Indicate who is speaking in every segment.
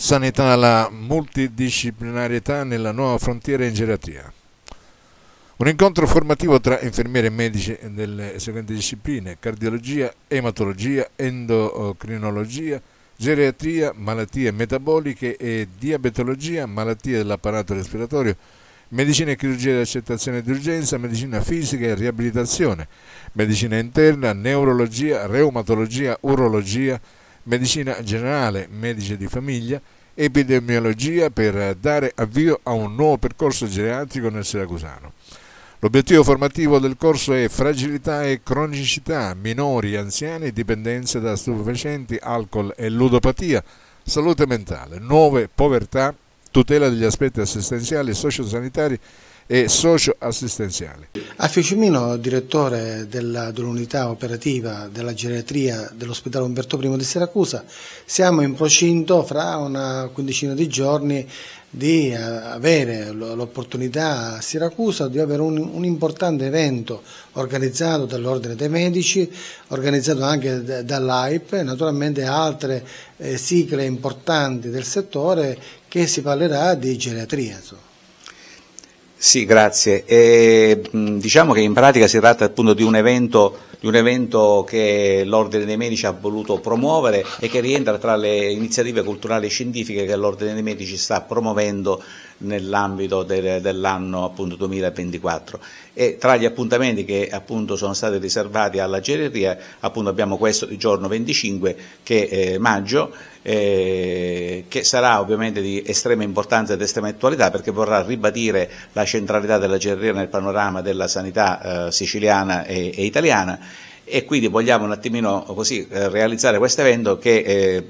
Speaker 1: sanità alla multidisciplinarietà nella nuova frontiera in geriatria. Un incontro formativo tra infermieri e medici delle seguenti discipline, cardiologia, ematologia, endocrinologia, geriatria, malattie metaboliche e diabetologia, malattie dell'apparato respiratorio, medicina e chirurgia di accettazione d'urgenza, medicina fisica e riabilitazione, medicina interna, neurologia, reumatologia, urologia, medicina generale, medici di famiglia, epidemiologia per dare avvio a un nuovo percorso geriatrico nel Siracusano. L'obiettivo formativo del corso è fragilità e cronicità, minori, anziani, dipendenze da stupefacenti, alcol e ludopatia, salute mentale, nuove povertà, tutela degli aspetti assistenziali e sociosanitari e
Speaker 2: socio-assistenziali. A Fiocimino, direttore dell'unità operativa della geriatria dell'ospedale Umberto I di Siracusa, siamo in procinto fra una quindicina di giorni di eh, avere l'opportunità a Siracusa di avere un, un importante evento organizzato dall'Ordine dei Medici, organizzato anche dall'AIP, naturalmente altre eh, sigle importanti del settore che si parlerà di geriatria.
Speaker 3: Sì, grazie. E, diciamo che in pratica si tratta appunto di un evento, di un evento che l'Ordine dei Medici ha voluto promuovere e che rientra tra le iniziative culturali e scientifiche che l'Ordine dei Medici sta promuovendo nell'ambito del, dell'anno appunto 2024 e tra gli appuntamenti che appunto sono stati riservati alla gereria, appunto abbiamo questo giorno 25 che, è eh, maggio eh, che sarà ovviamente di estrema importanza ed estrema attualità perché vorrà ribadire la centralità della geriatria nel panorama della sanità eh, siciliana e, e italiana e quindi vogliamo un attimino così eh, realizzare questo evento che eh,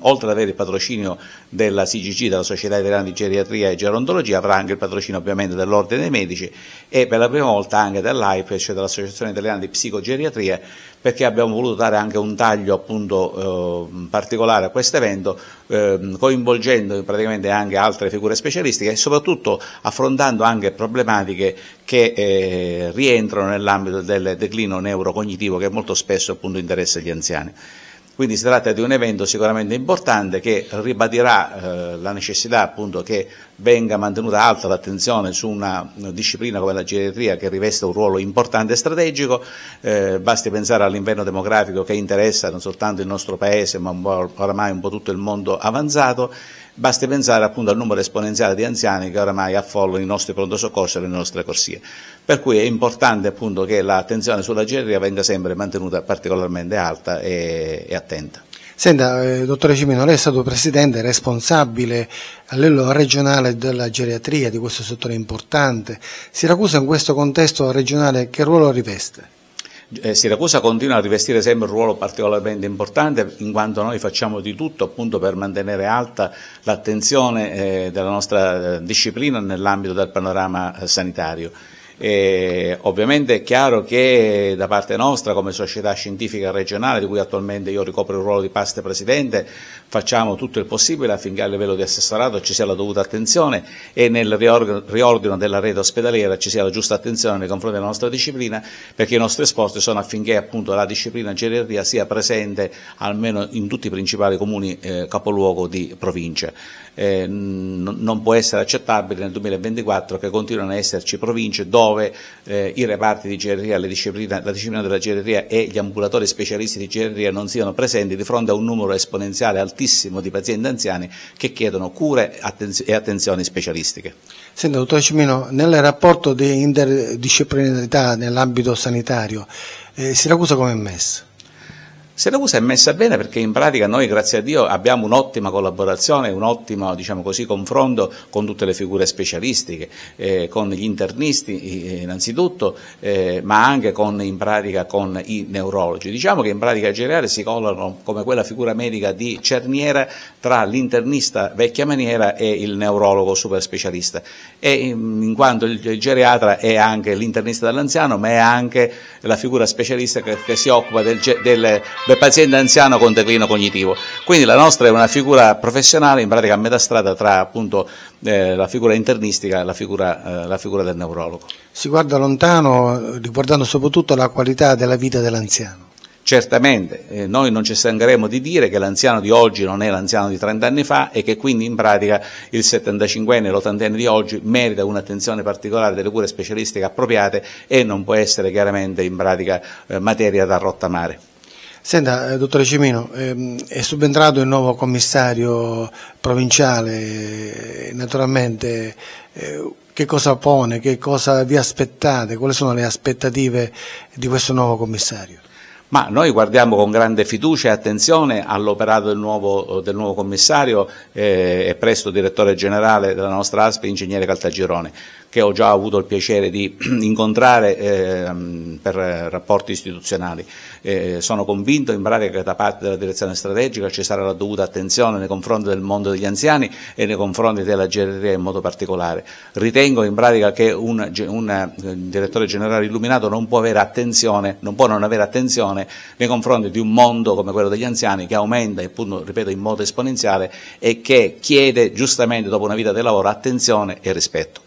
Speaker 3: oltre ad avere il patrocinio della CGG, della Società Italiana di Geriatria e Gerontologia, avrà anche il patrocinio ovviamente dell'Ordine dei Medici e per la prima volta anche dell'AIPES, cioè dell'Associazione Italiana di Psicogeriatria, perché abbiamo voluto dare anche un taglio appunto eh, particolare a questo evento, eh, coinvolgendo praticamente anche altre figure specialistiche e soprattutto affrontando anche problematiche che eh, rientrano nell'ambito del declino neurocognitivo che molto spesso appunto, interessa gli anziani. Quindi si tratta di un evento sicuramente importante che ribadirà eh, la necessità appunto, che venga mantenuta alta l'attenzione su una disciplina come la geriatria che riveste un ruolo importante e strategico, eh, basti pensare all'inverno demografico che interessa non soltanto il nostro paese ma oramai un po' tutto il mondo avanzato Basti pensare appunto al numero esponenziale di anziani che oramai affollano i nostri pronto soccorso e le nostre corsie. Per cui è importante appunto che l'attenzione sulla geriatria venga sempre mantenuta particolarmente alta e, e attenta.
Speaker 2: Senta, eh, dottore Cimino, lei è stato presidente responsabile a livello regionale della geriatria, di questo settore importante. Siracusa in questo contesto regionale che ruolo riveste?
Speaker 3: Eh, Siracusa continua a rivestire sempre un ruolo particolarmente importante in quanto noi facciamo di tutto appunto per mantenere alta l'attenzione eh, della nostra eh, disciplina nell'ambito del panorama sanitario. E ovviamente è chiaro che da parte nostra come società scientifica regionale di cui attualmente io ricopro il ruolo di paste presidente facciamo tutto il possibile affinché a livello di assessorato ci sia la dovuta attenzione e nel riordino della rete ospedaliera ci sia la giusta attenzione nei confronti della nostra disciplina perché i nostri sforzi sono affinché appunto, la disciplina geriatria sia presente almeno in tutti i principali comuni eh, capoluogo di provincia. Eh, non può essere accettabile nel 2024 che continuino ad esserci province dove nuove, eh, i reparti di geriatria, la disciplina, la disciplina della geriatria e gli ambulatori specialisti di geriatria non siano presenti di fronte a un numero esponenziale altissimo di pazienti anziani che chiedono cure e attenzioni specialistiche.
Speaker 2: Senta, dottor Cimino, nel rapporto di interdisciplinarità nell'ambito sanitario, eh, Siracusa come è messa?
Speaker 3: Se la Siracusa è messa bene perché in pratica noi, grazie a Dio, abbiamo un'ottima collaborazione, un ottimo diciamo così, confronto con tutte le figure specialistiche, eh, con gli internisti eh, innanzitutto, eh, ma anche con, in pratica con i neurologi. Diciamo che in pratica geriatria si collano come quella figura medica di cerniera tra l'internista vecchia maniera e il neurologo super specialista, e in quanto il geriatra è anche l'internista dell'anziano, ma è anche la figura specialista che, che si occupa del, del del paziente anziano con declino cognitivo. Quindi la nostra è una figura professionale in pratica a metà strada tra appunto eh, la figura internistica e la figura, eh, la figura del neurologo.
Speaker 2: Si guarda lontano riguardando soprattutto la qualità della vita dell'anziano.
Speaker 3: Certamente, eh, noi non ci stancheremo di dire che l'anziano di oggi non è l'anziano di 30 anni fa e che quindi in pratica il 75enne, l'80enne di oggi merita un'attenzione particolare delle cure specialistiche appropriate e non può essere chiaramente in pratica eh, materia da rottamare.
Speaker 2: Senta, eh, dottore Cimino, ehm, è subentrato il nuovo commissario provinciale, eh, naturalmente eh, che cosa pone, che cosa vi aspettate, quali sono le aspettative di questo nuovo commissario?
Speaker 3: Ma noi guardiamo con grande fiducia e attenzione all'operato del, del nuovo, commissario eh, e presto direttore generale della nostra ASPI, ingegnere Caltagirone che ho già avuto il piacere di incontrare eh, per rapporti istituzionali. Eh, sono convinto in pratica che da parte della direzione strategica ci sarà la dovuta attenzione nei confronti del mondo degli anziani e nei confronti della geriatria in modo particolare. Ritengo in pratica che un, un eh, direttore generale illuminato non può, avere attenzione, non può non avere attenzione nei confronti di un mondo come quello degli anziani che aumenta, appunto, ripeto, in modo esponenziale e che chiede giustamente dopo una vita di lavoro attenzione e rispetto.